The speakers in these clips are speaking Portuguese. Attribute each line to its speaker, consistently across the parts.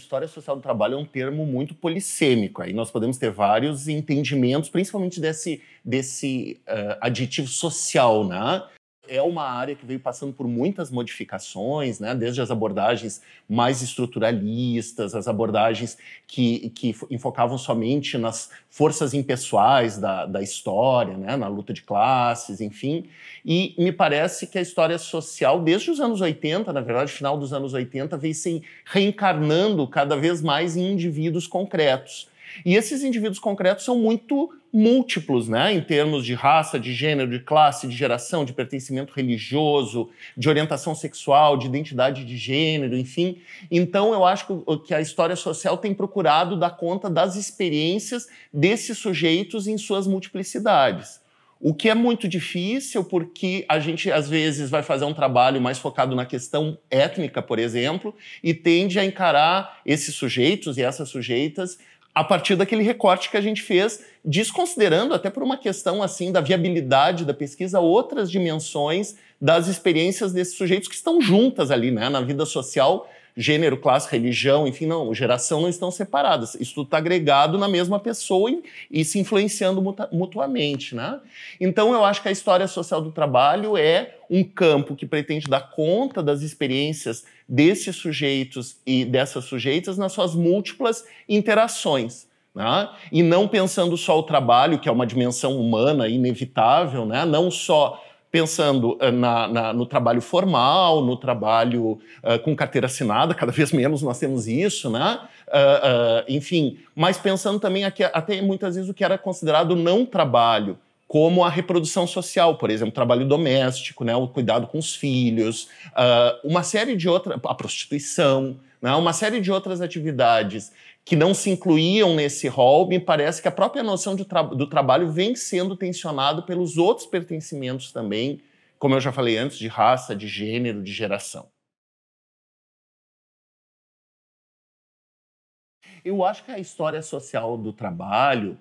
Speaker 1: história social do trabalho é um termo muito polissêmico. Aí nós podemos ter vários entendimentos, principalmente desse, desse uh, aditivo social, né? é uma área que veio passando por muitas modificações, né? desde as abordagens mais estruturalistas, as abordagens que, que enfocavam somente nas forças impessoais da, da história, né? na luta de classes, enfim. E me parece que a história social, desde os anos 80, na verdade, final dos anos 80, vem se reencarnando cada vez mais em indivíduos concretos. E esses indivíduos concretos são muito múltiplos, né? Em termos de raça, de gênero, de classe, de geração, de pertencimento religioso, de orientação sexual, de identidade de gênero, enfim. Então, eu acho que a história social tem procurado dar conta das experiências desses sujeitos em suas multiplicidades. O que é muito difícil, porque a gente às vezes vai fazer um trabalho mais focado na questão étnica, por exemplo, e tende a encarar esses sujeitos e essas sujeitas a partir daquele recorte que a gente fez, desconsiderando até por uma questão assim da viabilidade da pesquisa outras dimensões das experiências desses sujeitos que estão juntas ali, né, na vida social gênero, classe, religião, enfim, não, geração não estão separadas. Isso tudo está agregado na mesma pessoa e, e se influenciando mutuamente, né? Então eu acho que a história social do trabalho é um campo que pretende dar conta das experiências desses sujeitos e dessas sujeitas nas suas múltiplas interações. Né? E não pensando só o trabalho, que é uma dimensão humana inevitável, né? não só pensando ah, na, na, no trabalho formal, no trabalho uh, com carteira assinada, cada vez menos nós temos isso, né? Uh, uh, enfim, mas pensando também aqui, até muitas vezes o que era considerado não trabalho como a reprodução social, por exemplo, trabalho doméstico, né, o cuidado com os filhos, uh, uma série de outras, a prostituição, né, uma série de outras atividades que não se incluíam nesse rol, me parece que a própria noção tra do trabalho vem sendo tensionado pelos outros pertencimentos também, como eu já falei antes, de raça, de gênero, de geração. Eu acho que a história social do trabalho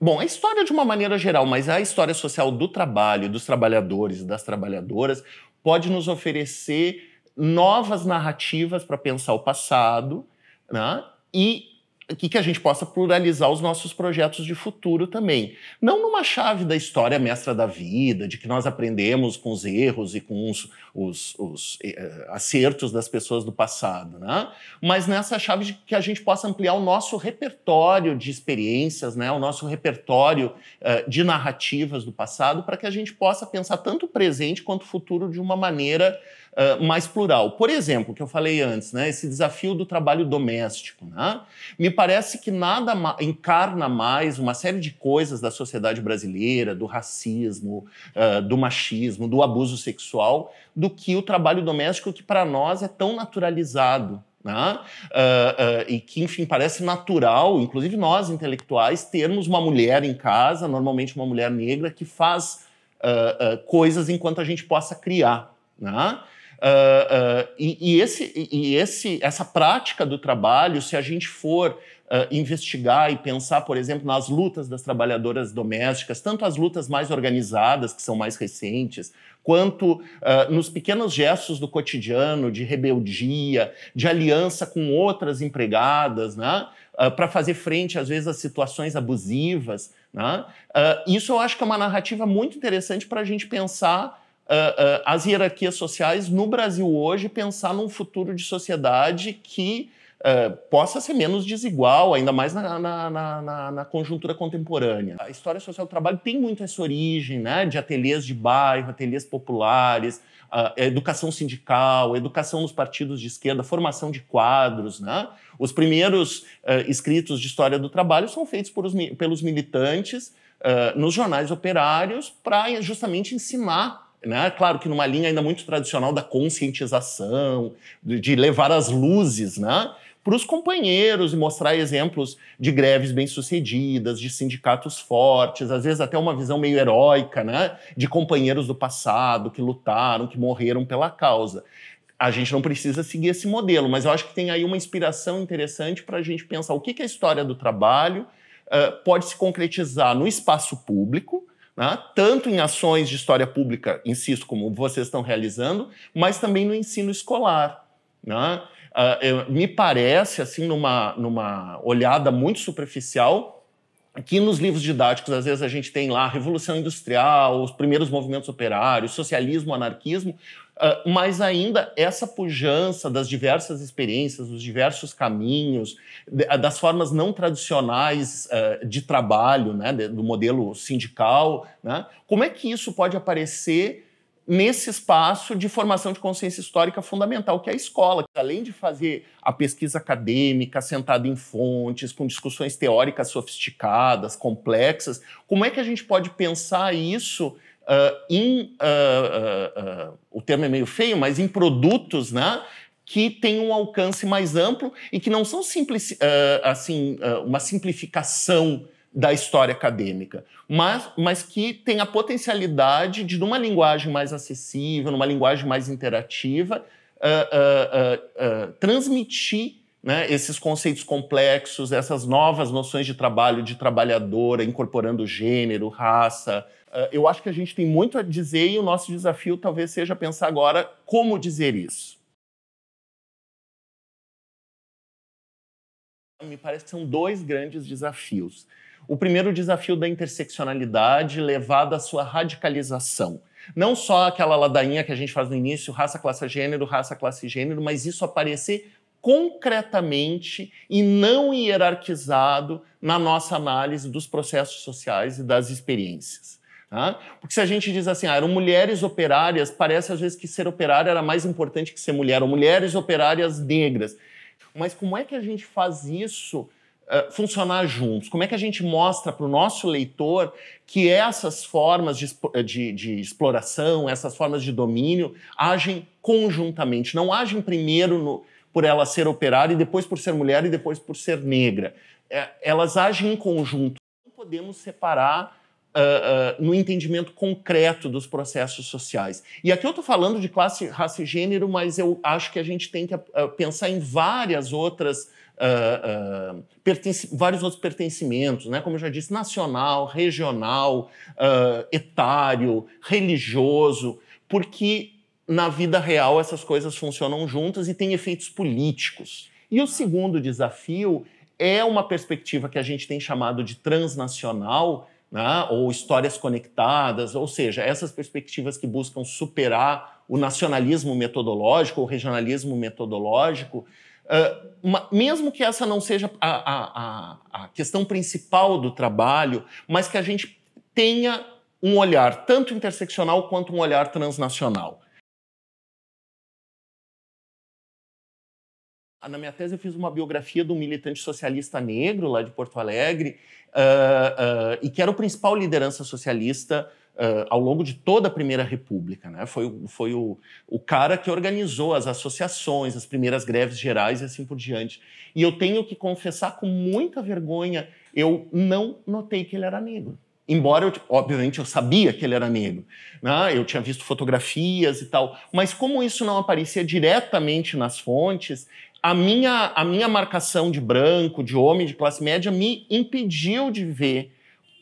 Speaker 1: Bom, a história de uma maneira geral, mas a história social do trabalho, dos trabalhadores e das trabalhadoras, pode nos oferecer novas narrativas para pensar o passado né? e que, que a gente possa pluralizar os nossos projetos de futuro também. Não numa chave da história mestra da vida, de que nós aprendemos com os erros e com os, os, os eh, eh, acertos das pessoas do passado, né? mas nessa chave de que a gente possa ampliar o nosso repertório de experiências, né? o nosso repertório eh, de narrativas do passado, para que a gente possa pensar tanto o presente quanto o futuro de uma maneira Uh, mais plural. Por exemplo, que eu falei antes, né, esse desafio do trabalho doméstico. Né? Me parece que nada ma encarna mais uma série de coisas da sociedade brasileira, do racismo, uh, do machismo, do abuso sexual, do que o trabalho doméstico que para nós é tão naturalizado. Né? Uh, uh, e que, enfim, parece natural, inclusive nós intelectuais, termos uma mulher em casa, normalmente uma mulher negra, que faz coisas enquanto a gente possa criar. Né? Uh, e, e, esse, e esse, essa prática do trabalho, se a gente for Uh, investigar e pensar, por exemplo, nas lutas das trabalhadoras domésticas, tanto as lutas mais organizadas, que são mais recentes, quanto uh, nos pequenos gestos do cotidiano, de rebeldia, de aliança com outras empregadas, né? Uh, para fazer frente, às vezes, a situações abusivas. Né? isso eu acho que é uma narrativa muito interessante para a gente pensar uh, as hierarquias sociais no Brasil hoje, pensar num futuro de sociedade que Uh, possa ser menos desigual, ainda mais na, na, na, na, conjuntura contemporânea. A história social do trabalho tem muito essa origem né, de ateliês de bairro, ateliês populares, uh, educação sindical, educação nos partidos de esquerda, formação de quadros. Né? Os primeiros uh, escritos de história do trabalho são feitos os, pelos militantes nos jornais operários para justamente ensinar né? Claro que numa linha ainda muito tradicional da conscientização, de, de levar as luzes né? para os companheiros e mostrar exemplos de greves bem-sucedidas, de sindicatos fortes, às vezes até uma visão meio heróica né? de companheiros do passado que lutaram, que morreram pela causa. A gente não precisa seguir esse modelo, mas eu acho que tem aí uma inspiração interessante para a gente pensar o que, que a história do trabalho uh, pode se concretizar no espaço público né? tanto em ações de história pública, insisto, como vocês estão realizando, mas também no ensino escolar. Né? Uh, eu, me parece, assim, numa, numa olhada muito superficial, que nos livros didáticos, às vezes, a gente tem lá Revolução Industrial, os primeiros movimentos operários, socialismo, anarquismo, Uh, mas ainda essa pujança das diversas experiências, dos diversos caminhos, de, ah, das formas não tradicionais uh, de trabalho, né, de, do modelo sindical, né, como é que isso pode aparecer nesse espaço de formação de consciência histórica fundamental, que é a escola. Além de fazer a pesquisa acadêmica sentada em fontes, com discussões teóricas sofisticadas, complexas, como é que a gente pode pensar isso ah, em. Uh, uh, o termo é meio feio, mas em produtos, né? que tem um alcance mais amplo e que não são simples, assim, uma simplificação da história acadêmica, mas, mas que tem a potencialidade de, numa linguagem mais acessível, numa linguagem mais interativa, uh, uh, uh, transmitir né, esses conceitos complexos, essas novas noções de trabalho, de trabalhadora, incorporando gênero, raça. Ah, eu acho que a gente tem muito a dizer e o nosso desafio talvez seja pensar agora como dizer isso. Me parece que são dois grandes desafios. O primeiro desafio da interseccionalidade levado à sua radicalização. Não só aquela ladainha que a gente faz no início, raça, classe, gênero, raça, classe, gênero, mas isso aparecer concretamente e não hierarquizado na nossa análise dos processos sociais e das experiências. Tá? Porque se a gente diz assim, ah, eram mulheres operárias, parece às vezes que ser operária era mais importante que ser mulher, ou mulheres operárias negras. Mas como é que a gente faz isso eh, funcionar juntos? Como é que a gente mostra para o nosso leitor que essas formas de, eh, de, de exploração, essas formas de domínio, agem conjuntamente, não agem primeiro no, por ela ser operária e depois por ser mulher e depois por ser negra. É, elas agem em conjunto. Não podemos separar uh, no entendimento concreto dos processos sociais. E aqui eu estou falando de classe, raça e gênero, mas eu acho que a gente tem que uh, pensar em várias outras Uh, uh, vários outros pertencimentos, né? como eu já disse, nacional, regional, uh, etário, religioso, porque na vida real essas coisas funcionam juntas e têm efeitos políticos. E o segundo desafio é uma perspectiva que a gente tem chamado de transnacional, né? ou histórias conectadas, ou seja, essas perspectivas que buscam superar o nacionalismo metodológico, o regionalismo metodológico, uh, uma, mesmo que essa não seja a, a, a questão principal do trabalho, mas que a gente tenha um olhar tanto interseccional quanto um olhar transnacional. Ah, na minha tese eu fiz uma biografia de um militante socialista negro lá de Porto Alegre uh, uh, e que era o principal liderança socialista uh, ao longo de toda a Primeira República. Né? Foi, foi o, o, cara que organizou as associações, as primeiras greves gerais e assim por diante. E eu tenho que confessar com muita vergonha, eu não notei que ele era negro. Embora, eu, obviamente, eu sabia que ele era negro. Né? Eu tinha visto fotografias e tal. Mas como isso não aparecia diretamente nas fontes, a minha, a minha marcação de branco, de homem, de classe média, me impediu de ver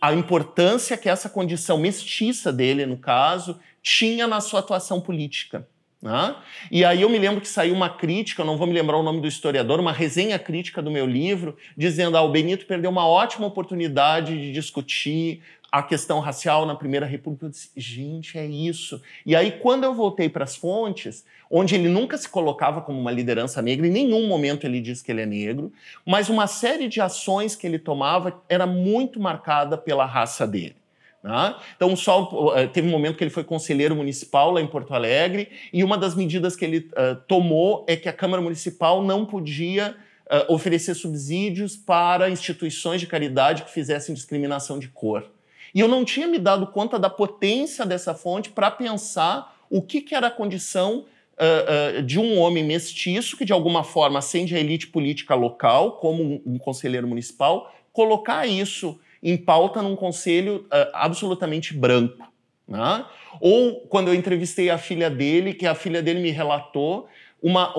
Speaker 1: a importância que essa condição mestiça dele, no caso, tinha na sua atuação política. Né? E aí eu me lembro que saiu uma crítica, não vou me lembrar o nome do historiador, uma resenha crítica do meu livro, dizendo ah, o Benito perdeu uma ótima oportunidade de discutir a questão racial na Primeira República, eu disse, gente, é isso. E aí, quando eu voltei para as fontes, onde ele nunca se colocava como uma liderança negra, em nenhum momento ele diz que ele é negro, mas uma série de ações que ele tomava era muito marcada pela raça dele. Né? Então, só, eh, teve um momento que ele foi conselheiro municipal lá em Porto Alegre, e uma das medidas que ele uh, tomou é que a Câmara Municipal não podia Uh, oferecer subsídios para instituições de caridade que fizessem discriminação de cor. E eu não tinha me dado conta da potência dessa fonte para pensar o que, que era a condição Uh, uh, de um homem mestiço que, de alguma forma, acende a elite política local, como um, um conselheiro municipal, colocar isso em pauta num conselho uh, absolutamente branco. Né? Ou quando eu entrevistei a filha dele, que a filha dele me relatou uma,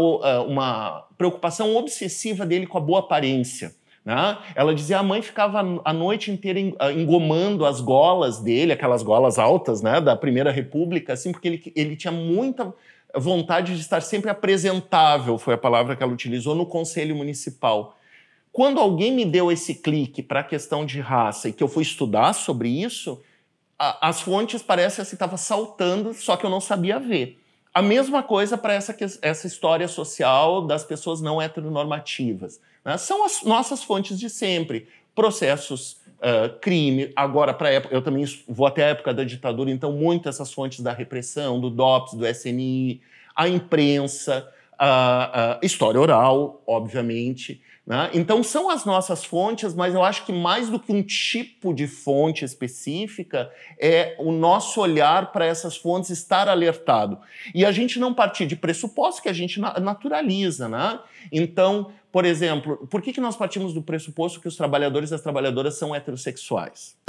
Speaker 1: uma preocupação obsessiva dele com a boa aparência. Né? Ela dizia a mãe ficava a noite inteira ah, engomando as golas dele, aquelas golas altas né, da Primeira República, assim, porque ele, ele tinha muita vontade de estar sempre apresentável, foi a palavra que ela utilizou, no Conselho Municipal. Quando alguém me deu esse clique para a questão de raça e que eu fui estudar sobre isso, a, as fontes parecem assim, estavam saltando, só que eu não sabia ver. A mesma coisa para essa, essa história social das pessoas não heteronormativas. Né? São as nossas fontes de sempre. Processos, uh, crime, agora para época, eu também vou até a época da ditadura, então muitas essas fontes da repressão, do DOPS, do SNI, a imprensa, a, a história oral, obviamente. Né? Então, são as nossas fontes, mas eu acho que mais do que um tipo de fonte específica, é o nosso olhar para essas fontes estar alertado. E a gente não partir de pressupostos que a gente naturaliza. Né? Então, por exemplo, por que, que nós partimos do pressuposto que os trabalhadores e as trabalhadoras são heterossexuais?